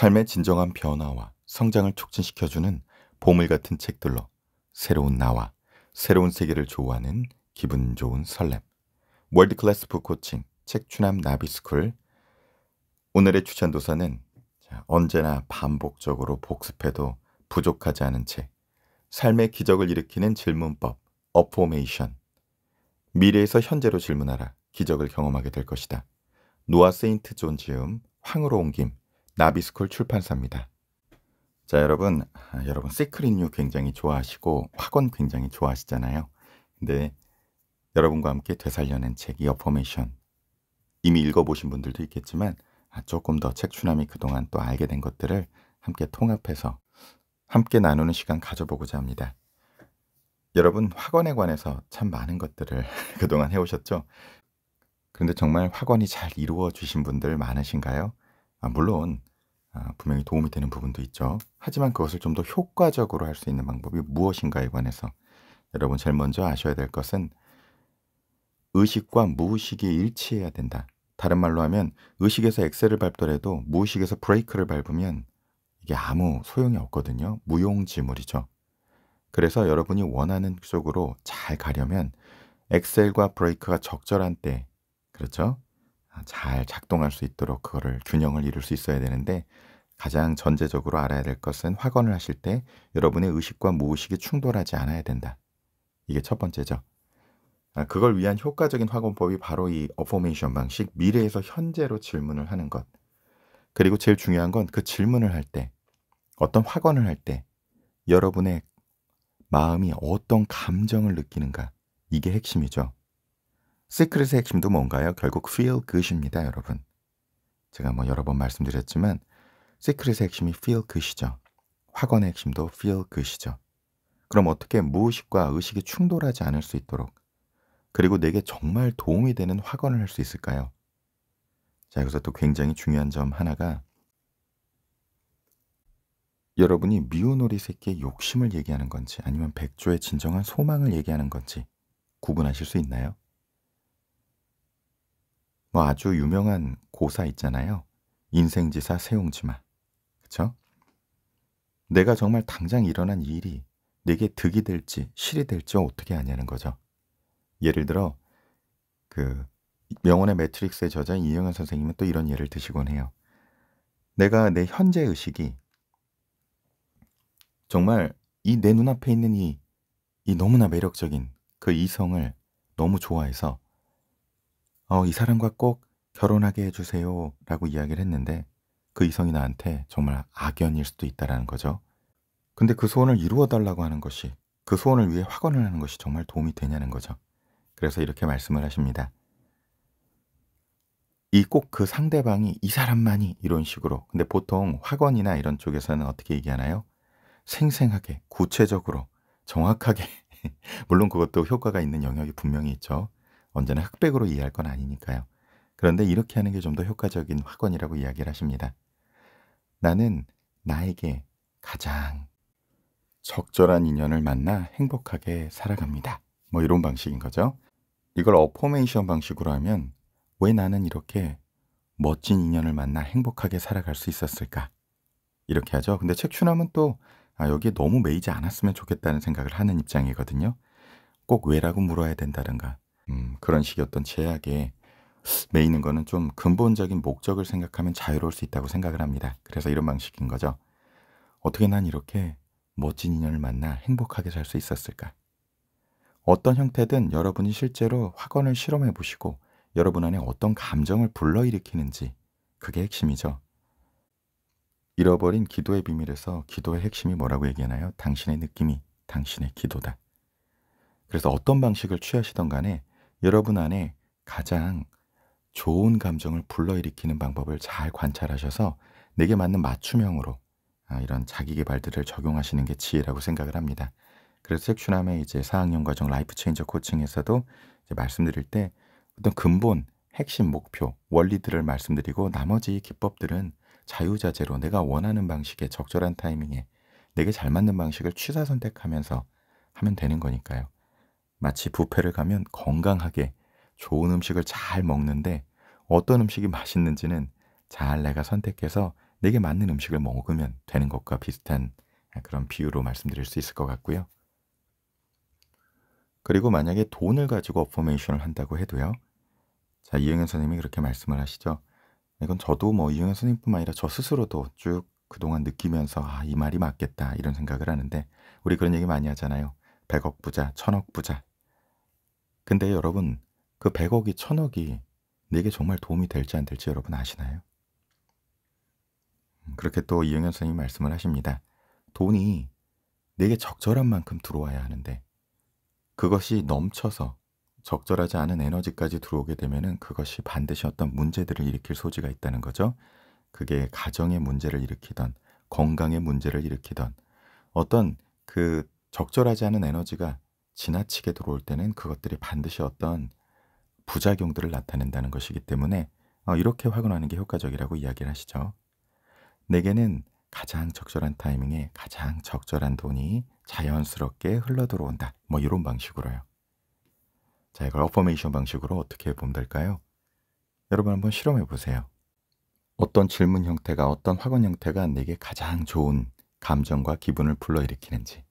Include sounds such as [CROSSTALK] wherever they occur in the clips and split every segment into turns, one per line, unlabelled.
삶의 진정한 변화와 성장을 촉진시켜주는 보물 같은 책들로 새로운 나와 새로운 세계를 좋아하는 기분 좋은 설렘. 월드클래스 북코칭 책추남 나비스쿨 오늘의 추천 도서는 언제나 반복적으로 복습해도 부족하지 않은 책 삶의 기적을 일으키는 질문법 어포메이션 미래에서 현재로 질문하라 기적을 경험하게 될 것이다. 노아 세인트 존 지음 황으로 옮김 나비스쿨 출판사입니다. 자, 여러분, 여러분 시크릿 뉴 굉장히 좋아하시고 학원 굉장히 좋아하시잖아요. 근데 여러분과 함께 되살려낸 책 이어포메이션 이미 읽어보신 분들도 있겠지만 아, 조금 더 책추남이 그동안 또 알게 된 것들을 함께 통합해서 함께 나누는 시간 가져보고자 합니다. 여러분 학원에 관해서 참 많은 것들을 [LAUGHS] 그동안 해오셨죠? 그런데 정말 학원이 잘 이루어주신 분들 많으신가요? 아, 물론 아, 분명히 도움이 되는 부분도 있죠. 하지만 그것을 좀 더 효과적으로 할 수 있는 방법이 무엇인가에 관해서 여러분 제일 먼저 아셔야 될 것은 의식과 무의식이 일치해야 된다. 다른 말로 하면 의식에서 엑셀을 밟더라도 무의식에서 브레이크를 밟으면 이게 아무 소용이 없거든요. 무용지물이죠. 그래서 여러분이 원하는 쪽으로 잘 가려면 엑셀과 브레이크가 적절한 때, 그렇죠? 잘 작동할 수 있도록 그거를 균형을 이룰 수 있어야 되는데 가장 전제적으로 알아야 될 것은 확언을 하실 때 여러분의 의식과 무의식이 충돌하지 않아야 된다. 이게 첫 번째죠. 아, 그걸 위한 효과적인 확언법이 바로 이 어포메이션 방식, 미래에서 현재로 질문을 하는 것. 그리고 제일 중요한 건 그 질문을 할 때, 어떤 확언을 할 때, 여러분의 마음이 어떤 감정을 느끼는가. 이게 핵심이죠. 시크릿의 핵심도 뭔가요? 결국 feel good입니다, 여러분. 제가 뭐 여러 번 말씀드렸지만 시크릿의 핵심이 feel good이죠. 학원의 핵심도 feel good이죠. 그럼 어떻게 무의식과 의식이 충돌하지 않을 수 있도록 그리고 내게 정말 도움이 되는 확언을 할 수 있을까요? 자, 여기서 또 굉장히 중요한 점 하나가 여러분이 미운 오리 새끼의 욕심을 얘기하는 건지 아니면 백조의 진정한 소망을 얘기하는 건지 구분하실 수 있나요? 뭐 아주 유명한 고사 있잖아요. 인생지사 세옹지마. 그쵸? 내가 정말 당장 일어난 일이 내게 득이 될지 실이 될지 어떻게 아냐는 거죠. 예를 들어 그 명언의 매트릭스의 저자인 이영현 선생님은 또 이런 예를 드시곤 해요. 내가 내 현재 의식이 정말 이 내 눈앞에 있는 이, 이 너무나 매력적인 그 이성을 너무 좋아해서 어, 이 사람과 꼭 결혼하게 해주세요 라고 이야기를 했는데 그 이성이 나한테 정말 악연일 수도 있다라는 거죠. 근데 그 소원을 이루어 달라고 하는 것이 그 소원을 위해 확언을 하는 것이 정말 도움이 되냐는 거죠. 그래서 이렇게 말씀을 하십니다. 이 꼭 그 상대방이 이 사람만이 이런 식으로 근데 보통 확언이나 이런 쪽에서는 어떻게 얘기하나요? 생생하게 구체적으로 정확하게 [LAUGHS] 물론 그것도 효과가 있는 영역이 분명히 있죠. 언제나 흑백으로 이해할 건 아니니까요. 그런데 이렇게 하는 게 좀 더 효과적인 확언이라고 이야기를 하십니다. 나는 나에게 가장 적절한 인연을 만나 행복하게 살아갑니다. 뭐 이런 방식인 거죠. 이걸 어포메이션 방식으로 하면 왜 나는 이렇게 멋진 인연을 만나 행복하게 살아갈 수 있었을까? 이렇게 하죠. 근데 책추남은 또 아, 여기에 너무 매이지 않았으면 좋겠다는 생각을 하는 입장이거든요. 꼭 왜라고 물어야 된다든가 음, 그런 식의 어떤 제약에 매이는 거는 좀 근본적인 목적을 생각하면 자유로울 수 있다고 생각을 합니다. 그래서 이런 방식인 거죠. 어떻게 난 이렇게 멋진 인연을 만나 행복하게 살 수 있었을까? 어떤 형태든 여러분이 실제로 학원을 실험해 보시고 여러분 안에 어떤 감정을 불러일으키는지 그게 핵심이죠. 잃어버린 기도의 비밀에서 기도의 핵심이 뭐라고 얘기하나요? 당신의 느낌이 당신의 기도다. 그래서 어떤 방식을 취하시던 간에 여러분 안에 가장 좋은 감정을 불러일으키는 방법을 잘 관찰하셔서 내게 맞는 맞춤형으로 아, 이런 자기개발들을 적용하시는 게 지혜라고 생각을 합니다. 그래서 섹슈남의 이제 4학년 과정 라이프 체인저 코칭에서도 이제 말씀드릴 때 어떤 근본, 핵심 목표, 원리들을 말씀드리고 나머지 기법들은 자유자재로 내가 원하는 방식에 적절한 타이밍에 내게 잘 맞는 방식을 취사 선택하면서 하면 되는 거니까요. 마치 부페를 가면 건강하게 좋은 음식을 잘 먹는데 어떤 음식이 맛있는지는 잘 내가 선택해서 내게 맞는 음식을 먹으면 되는 것과 비슷한 그런 비유로 말씀드릴 수 있을 것 같고요. 그리고 만약에 돈을 가지고 어포메이션을 한다고 해도요. 자, 이영현 선생님이 그렇게 말씀을 하시죠. 이건 저도 뭐 이영현 선생님뿐만 아니라 저 스스로도 쭉 그동안 느끼면서 아, 이 말이 맞겠다 이런 생각을 하는데 우리 그런 얘기 많이 하잖아요. 백억 부자, 천억 부자 근데 여러분 그 100억이 1000억이 내게 정말 도움이 될지 안 될지 여러분 아시나요? 음, 그렇게 또 이영현 선생님 말씀을 하십니다. 돈이 내게 적절한 만큼 들어와야 하는데 그것이 넘쳐서 적절하지 않은 에너지까지 들어오게 되면 그것이 반드시 어떤 문제들을 일으킬 소지가 있다는 거죠. 그게 가정의 문제를 일으키던 건강의 문제를 일으키던 어떤 그 적절하지 않은 에너지가 지나치게 들어올 때는 그것들이 반드시 어떤 부작용들을 나타낸다는 것이기 때문에 어, 이렇게 확인하는 게 효과적이라고 이야기를 하시죠. 내게는 가장 적절한 타이밍에 가장 적절한 돈이 자연스럽게 흘러 들어온다. 뭐 이런 방식으로요. 자, 이걸 어퍼메이션 방식으로 어떻게 해 보면 될까요? 여러분 한번 실험해 보세요. 어떤 질문 형태가 어떤 확언 형태가 내게 가장 좋은 감정과 기분을 불러일으키는지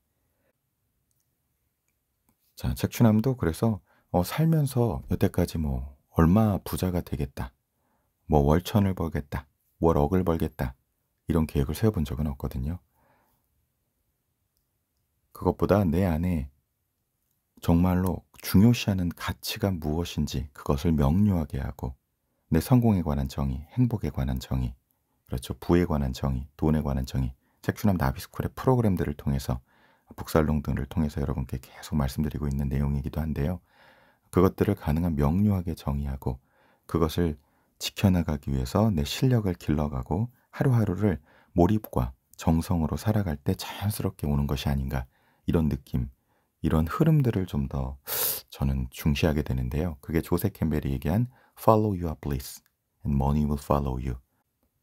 자, 책추남도 그래서 어, 살면서 여태까지 뭐 얼마 부자가 되겠다, 뭐 월천을 벌겠다, 월억을 벌겠다 이런 계획을 세워본 적은 없거든요. 그것보다 내 안에 정말로 중요시하는 가치가 무엇인지 그것을 명료하게 하고 내 성공에 관한 정의, 행복에 관한 정의, 그렇죠. 부에 관한 정의, 돈에 관한 정의, 책추남 나비스쿨의 프로그램들을 통해서 북살롱 등을 통해서 여러분께 계속 말씀드리고 있는 내용이기도 한데요. 그것들을 가능한 명료하게 정의하고 그것을 지켜나가기 위해서 내 실력을 길러가고 하루하루를 몰입과 정성으로 살아갈 때 자연스럽게 오는 것이 아닌가 이런 느낌, 이런 흐름들을 좀 더 저는 중시하게 되는데요. 그게 조세 캠벨이 얘기한 follow your bliss and money will follow you.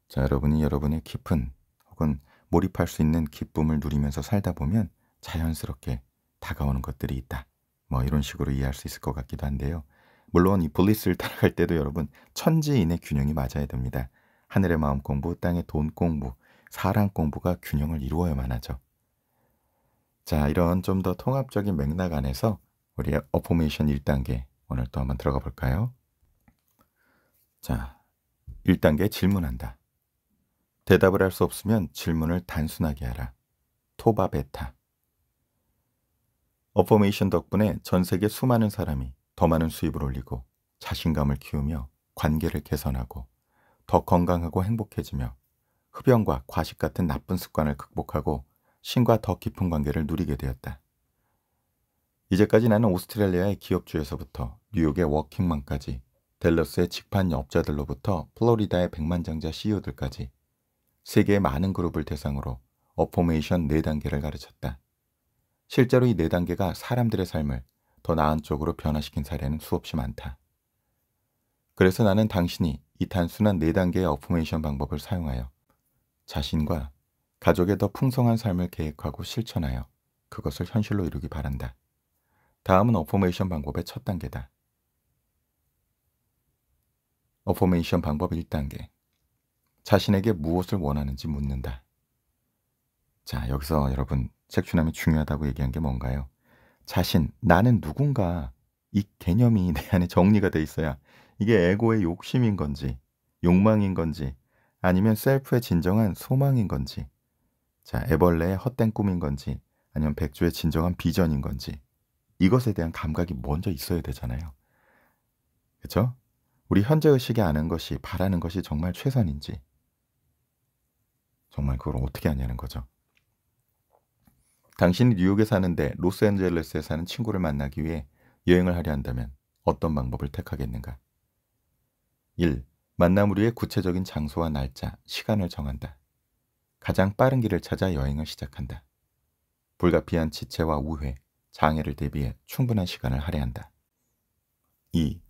자, 여러분이 여러분의 깊은 혹은 몰입할 수 있는 기쁨을 누리면서 살다 보면 자연스럽게 다가오는 것들이 있다. 뭐 이런 식으로 이해할 수 있을 것 같기도 한데요. 물론 이 블리스를 [LAUGHS] 따라갈 때도 여러분 천지인의 균형이 맞아야 됩니다. 하늘의 마음 공부, 땅의 돈 공부, 사랑 공부가 균형을 이루어야만 하죠. 자, 이런 좀 더 통합적인 맥락 안에서 우리의 어포메이션 1단계 오늘 또 한번 들어가 볼까요? 자, 1단계 질문한다. 대답을 할 수 없으면 질문을 단순하게 하라. 토바베타. 어포메이션 덕분에 전 세계 수많은 사람이 더 많은 수입을 올리고 자신감을 키우며 관계를 개선하고 더 건강하고 행복해지며 흡연과 과식 같은 나쁜 습관을 극복하고 신과 더 깊은 관계를 누리게 되었다. 이제까지 나는 오스트레일리아의 기업주에서부터 뉴욕의 워킹맘까지 델러스의 직판 업자들로부터 플로리다의 백만장자 CEO들까지 세계의 많은 그룹을 대상으로 어포메이션 4단계를 가르쳤다. 실제로 이 네 단계가 사람들의 삶을 더 나은 쪽으로 변화시킨 사례는 수없이 많다. 그래서 나는 당신이 이 단순한 네 단계의 어프메이션 방법을 사용하여 자신과 가족의 더 풍성한 삶을 계획하고 실천하여 그것을 현실로 이루기 바란다. 다음은 어포메이션 방법의 첫 단계다. 어포메이션 방법 1단계 자신에게 무엇을 원하는지 묻는다. 자, 여기서 여러분 색추남이 중요하다고 얘기한 게 뭔가요? 자신, 나는 누군가 이 개념이 [LAUGHS] 내 안에 정리가 돼 있어야 이게 에고의 욕심인 건지 욕망인 건지 아니면 셀프의 진정한 소망인 건지 자 애벌레의 헛된 꿈인 건지 아니면 백조의 진정한 비전인 건지 이것에 대한 감각이 먼저 있어야 되잖아요. 그렇죠? 우리 현재 의식이 아는 것이 바라는 것이 정말 최선인지 정말 그걸 어떻게 아냐는 거죠. 당신이 뉴욕에 사는데 로스앤젤레스에 사는 친구를 만나기 위해 여행을 하려 한다면 어떤 방법을 택하겠는가? 1. 만남을 위해 구체적인 장소와 날짜, 시간을 정한다. 가장 빠른 길을 찾아 여행을 시작한다. 불가피한 지체와 우회, 장애를 대비해 충분한 시간을 할애한다. 2.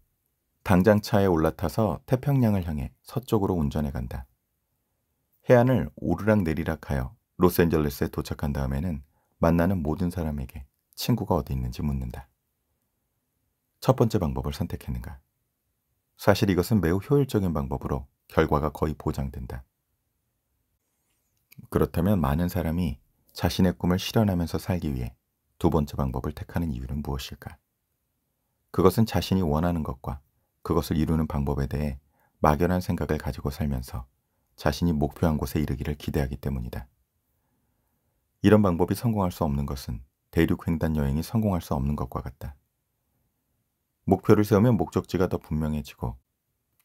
당장 차에 올라타서 태평양을 향해 서쪽으로 운전해 간다. 해안을 오르락 내리락 하여 로스앤젤레스에 도착한 다음에는 만나는 모든 사람에게 친구가 어디 있는지 묻는다. 첫 번째 방법을 선택했는가? 사실 이것은 매우 효율적인 방법으로 결과가 거의 보장된다. 그렇다면 많은 사람이 자신의 꿈을 실현하면서 살기 위해 두 번째 방법을 택하는 이유는 무엇일까? 그것은 자신이 원하는 것과 그것을 이루는 방법에 대해 막연한 생각을 가지고 살면서 자신이 목표한 곳에 이르기를 기대하기 때문이다. 이런 방법이 성공할 수 없는 것은 대륙 횡단 여행이 성공할 수 없는 것과 같다. 목표를 세우면 목적지가 더 분명해지고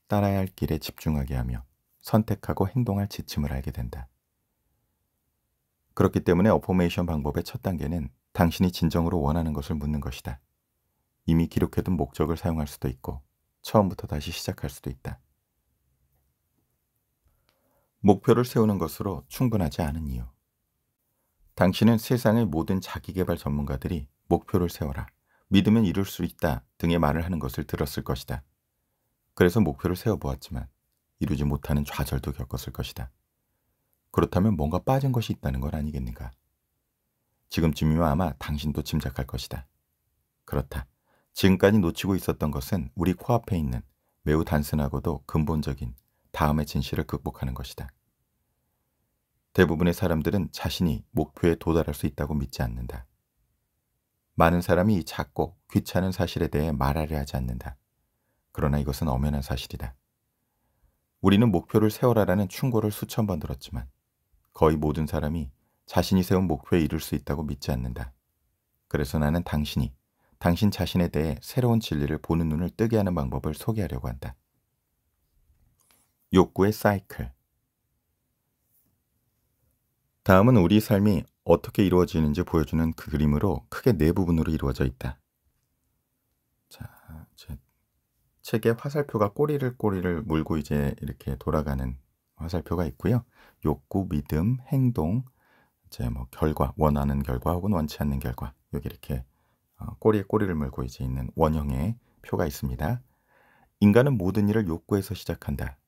따라야 할 길에 집중하게 하며 선택하고 행동할 지침을 알게 된다. 그렇기 때문에 어포메이션 방법의 첫 단계는 당신이 진정으로 원하는 것을 묻는 것이다. 이미 기록해둔 목적을 사용할 수도 있고 처음부터 다시 시작할 수도 있다. 목표를 세우는 것으로 충분하지 않은 이유 당신은 세상의 모든 자기개발 전문가들이 목표를 세워라, 믿으면 이룰 수 있다 등의 말을 하는 것을 들었을 것이다. 그래서 목표를 세워보았지만 이루지 못하는 좌절도 겪었을 것이다. 그렇다면 뭔가 빠진 것이 있다는 건 아니겠는가? 지금쯤이면 아마 당신도 짐작할 것이다. 그렇다. 지금까지 놓치고 있었던 것은 우리 코앞에 있는 매우 단순하고도 근본적인 다음의 진실을 극복하는 것이다. 대부분의 사람들은 자신이 목표에 도달할 수 있다고 믿지 않는다. 많은 사람이 이 작고 귀찮은 사실에 대해 말하려 하지 않는다. 그러나 이것은 엄연한 사실이다. 우리는 목표를 세워라라는 충고를 수천 번 들었지만 거의 모든 사람이 자신이 세운 목표에 이룰 수 있다고 믿지 않는다. 그래서 나는 당신이 당신 자신에 대해 새로운 진리를 보는 눈을 뜨게 하는 방법을 소개하려고 한다. 욕구의 사이클 다음은 우리 삶이 어떻게 이루어지는지 보여주는 그 그림으로 크게 네 부분으로 이루어져 있다. 자, 제 책에 화살표가 꼬리를 꼬리를 물고 이제 이렇게 돌아가는 화살표가 있고요. 욕구, 믿음, 행동, 이제 뭐 결과, 원하는 결과 혹은 원치 않는 결과 여기 이렇게 어, 꼬리에 꼬리를 물고 이제 있는 원형의 표가 있습니다. 인간은 모든 일을 욕구에서 시작한다.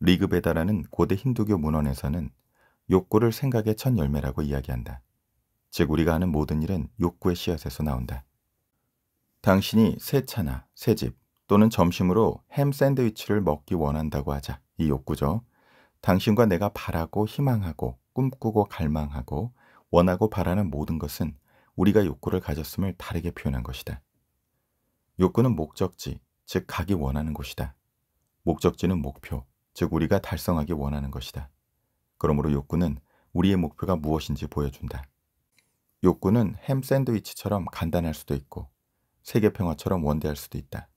리그베다라는 고대 힌두교 문헌에서는 욕구를 생각의 첫 열매라고 이야기한다. 즉 우리가 하는 모든 일은 욕구의 씨앗에서 나온다. 당신이 새 차나 새 집 또는 점심으로 햄 샌드위치를 먹기 원한다고 하자 이 욕구죠. 당신과 내가 바라고 희망하고 꿈꾸고 갈망하고 원하고 바라는 모든 것은 우리가 욕구를 가졌음을 다르게 표현한 것이다. 욕구는 목적지, 즉 가기 원하는 곳이다. 목적지는 목표, 즉 우리가 달성하기 원하는 것이다. 그러므로 욕구는 우리의 목표가 무엇인지 보여준다. 욕구는 햄 샌드위치처럼 간단할 수도 있고 세계 평화처럼 원대할 수도 있다.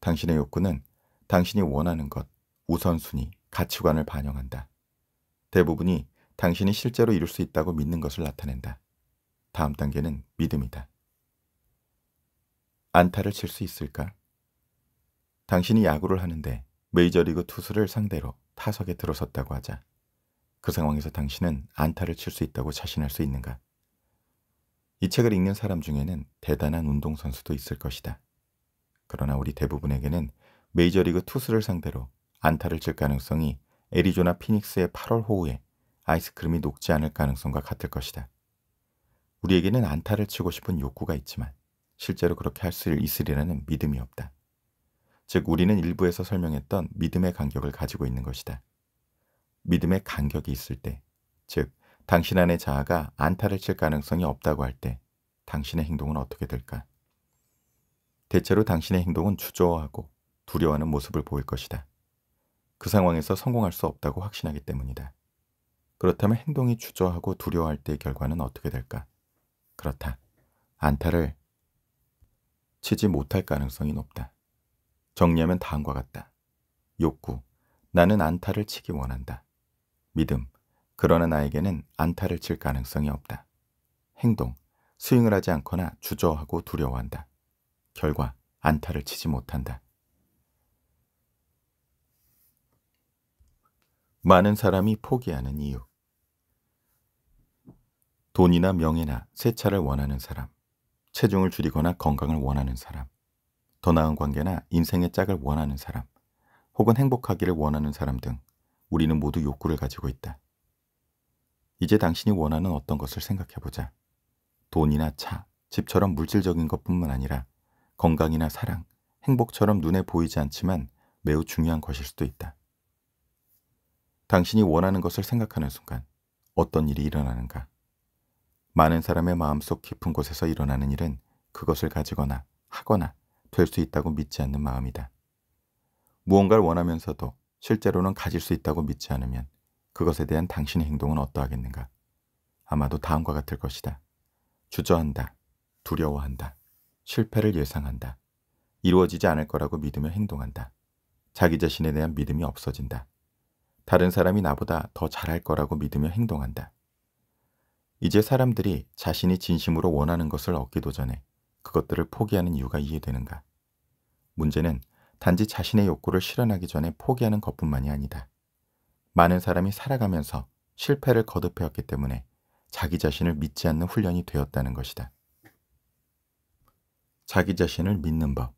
당신의 욕구는 당신이 원하는 것, 우선순위, 가치관을 반영한다. 대부분이 당신이 실제로 이룰 수 있다고 믿는 것을 나타낸다. 다음 단계는 믿음이다. 안타를 칠 수 있을까? 당신이 야구를 하는데 메이저리그 투수를 상대로 타석에 들어섰다고 하자 그 상황에서 당신은 안타를 칠 수 있다고 자신할 수 있는가? 이 책을 읽는 사람 중에는 대단한 운동선수도 있을 것이다. 그러나 우리 대부분에게는 메이저리그 투수를 상대로 안타를 칠 가능성이 애리조나 피닉스의 8월 호우에 아이스크림이 녹지 않을 가능성과 같을 것이다. 우리에게는 안타를 치고 싶은 욕구가 있지만 실제로 그렇게 할 수 있으리라는 믿음이 없다. 즉 우리는 일부에서 설명했던 믿음의 간격을 가지고 있는 것이다. 믿음의 간격이 있을 때, 즉 당신 안의 자아가 안타를 칠 가능성이 없다고 할 때 당신의 행동은 어떻게 될까? 대체로 당신의 행동은 주저하고 두려워하는 모습을 보일 것이다. 그 상황에서 성공할 수 없다고 확신하기 때문이다. 그렇다면 행동이 주저하고 두려워할 때의 결과는 어떻게 될까? 그렇다. 안타를 치지 못할 가능성이 높다. 정리하면 다음과 같다. 욕구. 나는 안타를 치기 원한다. 믿음, 그러나나에게는 안타를 칠 가능성이 없다. 행동, 스윙을 하지 않거나 주저하고 두려워한다. 결과, 안타를 치지 못한다. 많은 사람이 포기하는 이유. 돈이나 명예나 새 차를 원하는 사람, 체중을 줄이거나 건강을 원하는 사람, 더 나은 관계나 인생의 짝을 원하는 사람, 혹은 행복하기를 원하는 사람 등 우리는 모두 욕구를 가지고 있다. 이제 당신이 원하는 어떤 것을 생각해보자. 돈이나 차, 집처럼 물질적인 것뿐만 아니라 건강이나 사랑, 행복처럼 눈에 보이지 않지만 매우 중요한 것일 수도 있다. 당신이 원하는 것을 생각하는 순간 어떤 일이 일어나는가? 많은 사람의 마음속 깊은 곳에서 일어나는 일은 그것을 가지거나 하거나 될 수 있다고 믿지 않는 마음이다. 무언가를 원하면서도 실제로는 가질 수 있다고 믿지 않으면 그것에 대한 당신의 행동은 어떠하겠는가? 아마도 다음과 같을 것이다. 주저한다. 두려워한다. 실패를 예상한다. 이루어지지 않을 거라고 믿으며 행동한다. 자기 자신에 대한 믿음이 없어진다. 다른 사람이 나보다 더 잘할 거라고 믿으며 행동한다. 이제 사람들이 자신이 진심으로 원하는 것을 얻기도 전에 그것들을 포기하는 이유가 이해되는가? 문제는 단지 자신의 욕구를 실현하기 전에 포기하는 것뿐만이 아니다. 많은 사람이 살아가면서 실패를 거듭해왔기 때문에 자기 자신을 믿지 않는 훈련이 되었다는 것이다. 자기 자신을 믿는 법.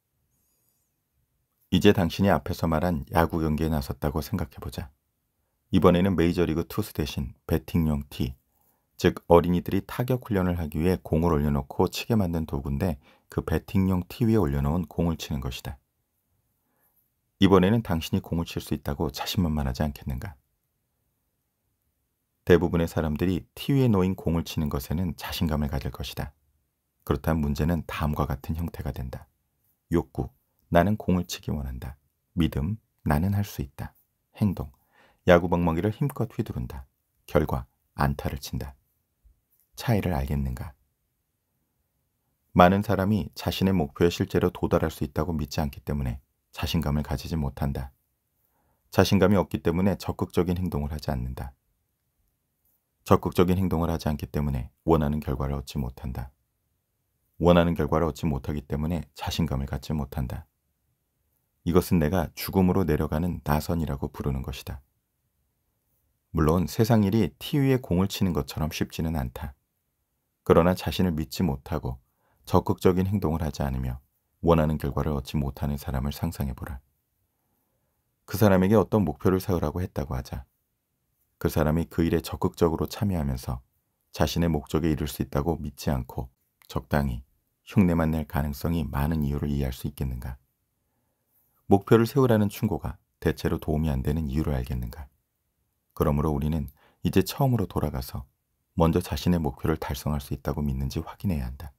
이제 당신이 앞에서 말한 야구 경기에 나섰다고 생각해보자. 이번에는 메이저리그 투수 대신 배팅용 티, 즉 어린이들이 타격 훈련을 하기 위해 공을 올려놓고 치게 만든 도구인데 그 배팅용 티 위에 올려놓은 공을 치는 것이다. 이번에는 당신이 공을 칠 수 있다고 자신만만하지 않겠는가? 대부분의 사람들이 티위에 놓인 공을 치는 것에는 자신감을 가질 것이다. 그렇다면 문제는 다음과 같은 형태가 된다. 욕구, 나는 공을 치기 원한다. 믿음, 나는 할 수 있다. 행동, 야구방망이를 힘껏 휘두른다. 결과, 안타를 친다. 차이를 알겠는가? 많은 사람이 자신의 목표에 실제로 도달할 수 있다고 믿지 않기 때문에 자신감을 가지지 못한다. 자신감이 없기 때문에 적극적인 행동을 하지 않는다. 적극적인 행동을 하지 않기 때문에 원하는 결과를 얻지 못한다. 원하는 결과를 얻지 못하기 때문에 자신감을 갖지 못한다. 이것은 내가 죽음으로 내려가는 나선이라고 부르는 것이다. 물론 세상 일이 티 위에 공을 치는 것처럼 쉽지는 않다. 그러나 자신을 믿지 못하고 적극적인 행동을 하지 않으며 원하는 결과를 얻지 못하는 사람을 상상해보라. 그 사람에게 어떤 목표를 세우라고 했다고 하자. 그 사람이 그 일에 적극적으로 참여하면서 자신의 목적에 이를 수 있다고 믿지 않고 적당히 흉내만 낼 가능성이 많은 이유를 이해할 수 있겠는가? 목표를 세우라는 충고가 대체로 도움이 안 되는 이유를 알겠는가? 그러므로 우리는 이제 처음으로 돌아가서 먼저 자신의 목표를 달성할 수 있다고 믿는지 확인해야 한다.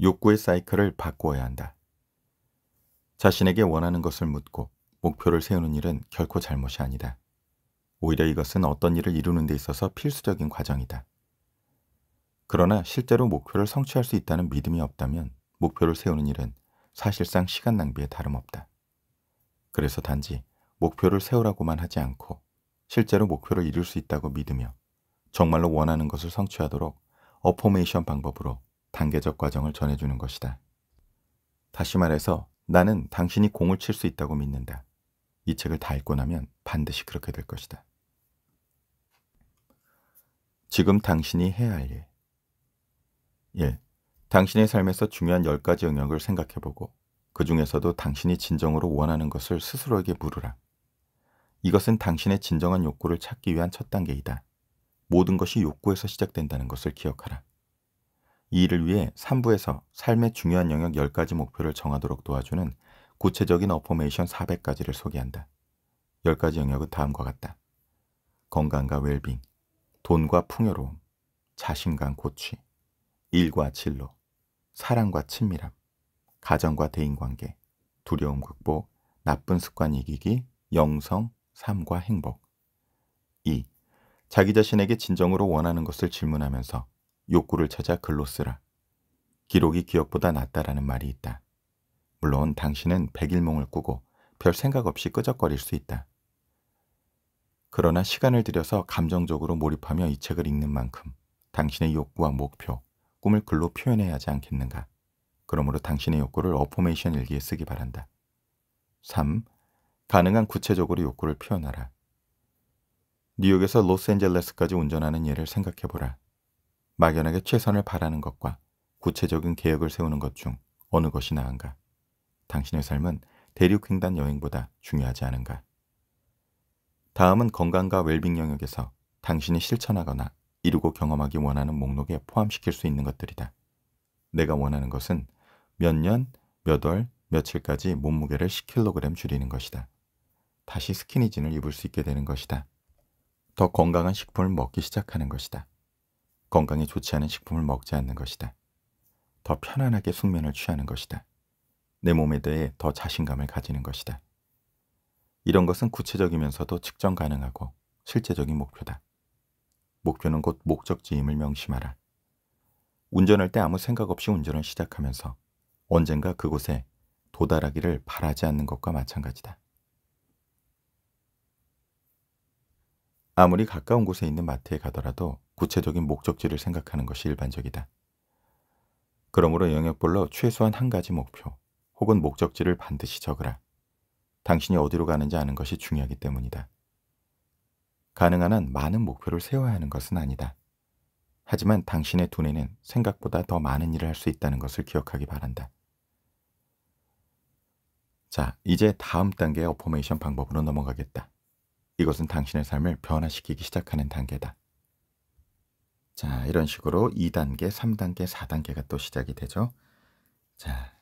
욕구의 사이클을 바꾸어야 한다. 자신에게 원하는 것을 묻고 목표를 세우는 일은 결코 잘못이 아니다. 오히려 이것은 어떤 일을 이루는 데 있어서 필수적인 과정이다. 그러나 실제로 목표를 성취할 수 있다는 믿음이 없다면 목표를 세우는 일은 사실상 시간 낭비에 다름없다. 그래서 단지 목표를 세우라고만 하지 않고 실제로 목표를 이룰 수 있다고 믿으며 정말로 원하는 것을 성취하도록 어포메이션 방법으로 단계적 과정을 전해주는 것이다. 다시 말해서 나는 당신이 공을 칠 수 있다고 믿는다. 이 책을 다 읽고 나면 반드시 그렇게 될 것이다. 지금 당신이 해야 할 일. 1. 예, 당신의 삶에서 중요한 10가지 영역을 생각해보고 그 중에서도 당신이 진정으로 원하는 것을 스스로에게 물으라. 이것은 당신의 진정한 욕구를 찾기 위한 첫 단계이다. 모든 것이 욕구에서 시작된다는 것을 기억하라. 이를 위해 3부에서 삶의 중요한 영역 10가지 목표를 정하도록 도와주는 구체적인 어포메이션 400가지를 소개한다. 10가지 영역은 다음과 같다. 건강과 웰빙, 돈과 풍요로움, 자신감 고취, 일과 진로, 사랑과 친밀함, 가정과 대인관계, 두려움 극복, 나쁜 습관 이기기, 영성, 삶과 행복. 2. 자기 자신에게 진정으로 원하는 것을 질문하면서 욕구를 찾아 글로 쓰라. 기록이 기억보다 낫다라는 말이 있다. 물론 당신은 백일몽을 꾸고 별 생각 없이 끄적거릴 수 있다. 그러나 시간을 들여서 감정적으로 몰입하며 이 책을 읽는 만큼 당신의 욕구와 목표, 꿈을 글로 표현해야 하지 않겠는가. 그러므로 당신의 욕구를 어포메이션 일기에 쓰기 바란다. 3. 가능한 구체적으로 욕구를 표현하라. 뉴욕에서 로스앤젤레스까지 운전하는 예를 생각해보라. 막연하게 최선을 바라는 것과 구체적인 계획을 세우는 것 중 어느 것이 나은가? 당신의 삶은 대륙횡단 여행보다 중요하지 않은가? 다음은 건강과 웰빙 영역에서 당신이 실천하거나 이루고 경험하기 원하는 목록에 포함시킬 수 있는 것들이다. 내가 원하는 것은 몇 년, 몇 월, 며칠까지 몸무게를 10kg 줄이는 것이다. 다시 스키니진을 입을 수 있게 되는 것이다. 더 건강한 식품을 먹기 시작하는 것이다. 건강에 좋지 않은 식품을 먹지 않는 것이다. 더 편안하게 숙면을 취하는 것이다. 내 몸에 대해 더 자신감을 가지는 것이다. 이런 것은 구체적이면서도 측정 가능하고 실제적인 목표다. 목표는 곧 목적지임을 명심하라. 운전할 때 아무 생각 없이 운전을 시작하면서 언젠가 그곳에 도달하기를 바라지 않는 것과 마찬가지다. 아무리 가까운 곳에 있는 마트에 가더라도 구체적인 목적지를 생각하는 것이 일반적이다. 그러므로 영역별로 최소한 한 가지 목표 혹은 목적지를 반드시 적으라. 당신이 어디로 가는지 아는 것이 중요하기 때문이다. 가능한 한 많은 목표를 세워야 하는 것은 아니다. 하지만 당신의 두뇌는 생각보다 더 많은 일을 할 수 있다는 것을 기억하기 바란다. 자, 이제 다음 단계의 어포메이션 방법으로 넘어가겠다. 이것은 당신의 삶을 변화시키기 시작하는 단계다. 자, 이런 식으로 2단계, 3단계, 4단계가 또 시작이 되죠. 자,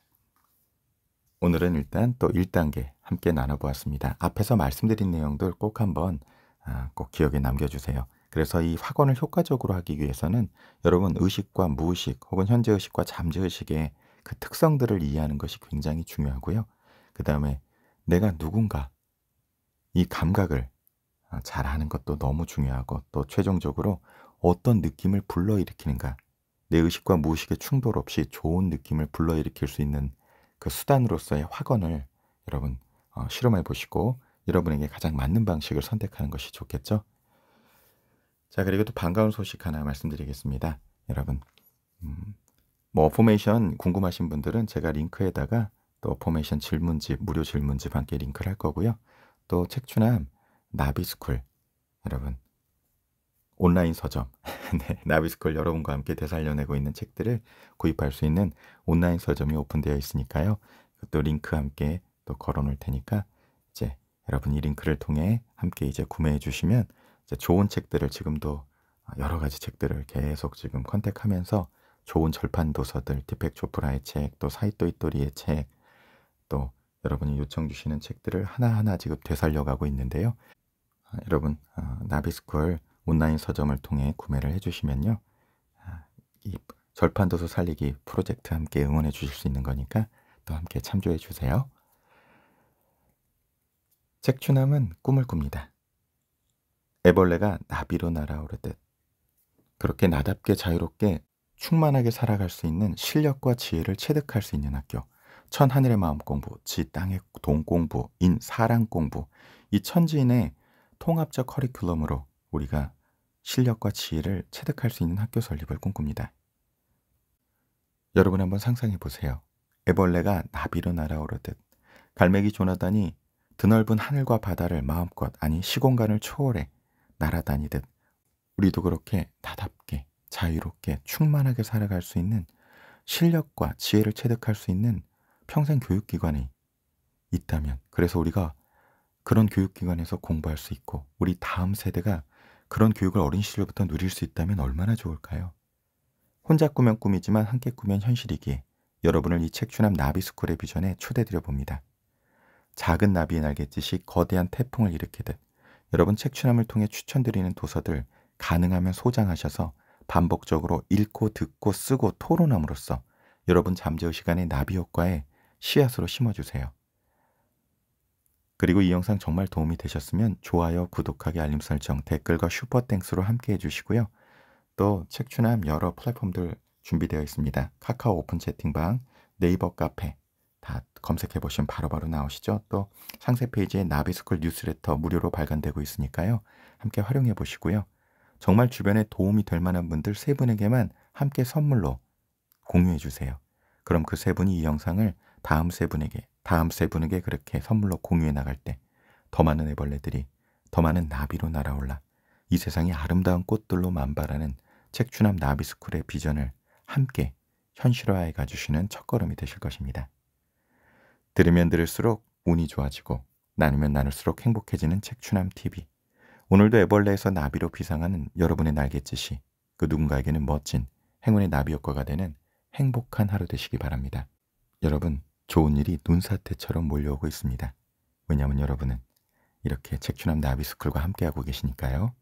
오늘은 일단 또 1단계 함께 나눠보았습니다. 앞에서 말씀드린 내용들 꼭 한번 아, 꼭 기억에 남겨주세요. 그래서 이 확언을 효과적으로 하기 위해서는 여러분 의식과 무의식 혹은 현재 의식과 잠재 의식의 그 특성들을 이해하는 것이 굉장히 중요하고요. 그 다음에 내가 누군가 이 감각을 아, 잘하는 것도 너무 중요하고 또 최종적으로 어떤 느낌을 불러일으키는가 내 의식과 무의식의 충돌 없이 좋은 느낌을 불러일으킬 수 있는 그 수단으로서의 확언을 여러분 어, 실험해 보시고 여러분에게 가장 맞는 방식을 선택하는 것이 좋겠죠. 자 그리고 또 반가운 소식 하나 말씀드리겠습니다. 여러분 음, 뭐 어포메이션 궁금하신 분들은 제가 링크에다가 또 어포메이션 질문집 무료 질문집 함께 링크를 할 거고요. 또 책추남 나비스쿨 여러분 온라인 서점 [LAUGHS] 네, 나비스쿨 여러분과 함께 되살려내고 있는 책들을 구입할 수 있는 온라인 서점이 오픈되어 있으니까요. 또 링크 함께 또 걸어놓을 테니까 이제 여러분이 링크를 통해 함께 이제 구매해 주시면 이제 좋은 책들을 지금도 아, 여러 가지 책들을 계속 지금 컨택하면서 좋은 절판 도서들, 디펙 초프라의 책, 또 사이토 이토리의 책, 또 여러분이 요청 주시는 책들을 하나하나 지금 되살려가고 있는데요. 여러분 어, 나비스쿨 온라인 서점을 통해 구매를 해주시면요. 아, 이 절판도서 살리기 프로젝트 함께 응원해 주실 수 있는 거니까 또 함께 참조해 주세요. 책추남은 꿈을 꿉니다. 애벌레가 나비로 날아오르듯 그렇게 나답게 자유롭게 충만하게 살아갈 수 있는 실력과 지혜를 체득할 수 있는 학교 천하늘의 마음 공부, 지 땅의 동 공부, 인 사랑 공부 이 천지인의 통합적 커리큘럼으로 우리가 실력과 지혜를 체득할 수 있는 학교 설립을 꿈꿉니다. 여러분 한번 상상해 보세요. 애벌레가 나비로 날아오르듯 갈매기 조나단이 드넓은 하늘과 바다를 마음껏 아니 시공간을 초월해 날아다니듯 우리도 그렇게 나답게 자유롭게 충만하게 살아갈 수 있는 실력과 지혜를 체득할 수 있는 평생 교육기관이 있다면 그래서 우리가 그런 교육기관에서 공부할 수 있고 우리 다음 세대가 그런 교육을 어린 시절부터 누릴 수 있다면 얼마나 좋을까요? 혼자 꾸면 꿈이지만 함께 꾸면 현실이기에 여러분을 이 책추남 나비스쿨의 비전에 초대드려 봅니다. 작은 나비의 날갯짓이 거대한 태풍을 일으키듯 여러분 책추남을 통해 추천드리는 도서들 가능하면 소장하셔서 반복적으로 읽고 듣고 쓰고 토론함으로써 여러분 잠재우 시간의 나비 효과에 씨앗으로 심어주세요. 그리고 이 영상 정말 도움이 되셨으면 좋아요, 구독하기, 알림 설정, 댓글과 슈퍼땡스로 함께 해주시고요. 또 책추남 여러 플랫폼들 준비되어 있습니다. 카카오 오픈 채팅방, 네이버 카페 다 검색해 보시면 바로바로 나오시죠. 또 상세 페이지에 나비스쿨 뉴스레터 무료로 발간되고 있으니까요. 함께 활용해 보시고요. 정말 주변에 도움이 될 만한 분들 세 분에게만 함께 선물로 공유해 주세요. 그럼 그 세 분이 이 영상을 다음 세 분에게 다음 세 분에게 그렇게 선물로 공유해 나갈 때 더 많은 애벌레들이 더 많은 나비로 날아올라 이 세상의 아름다운 꽃들로 만발하는 책추남 나비스쿨의 비전을 함께 현실화해 가주시는 첫걸음이 되실 것입니다. 들으면 들을수록 운이 좋아지고 나누면 나눌수록 행복해지는 책추남 TV 오늘도 애벌레에서 나비로 비상하는 여러분의 날갯짓이 그 누군가에게는 멋진 행운의 나비 효과가 되는 행복한 하루 되시기 바랍니다. 여러분 좋은 일이 눈사태처럼 몰려오고 있습니다. 왜냐하면 여러분은 이렇게 책추남 나비스쿨과 함께하고 계시니까요.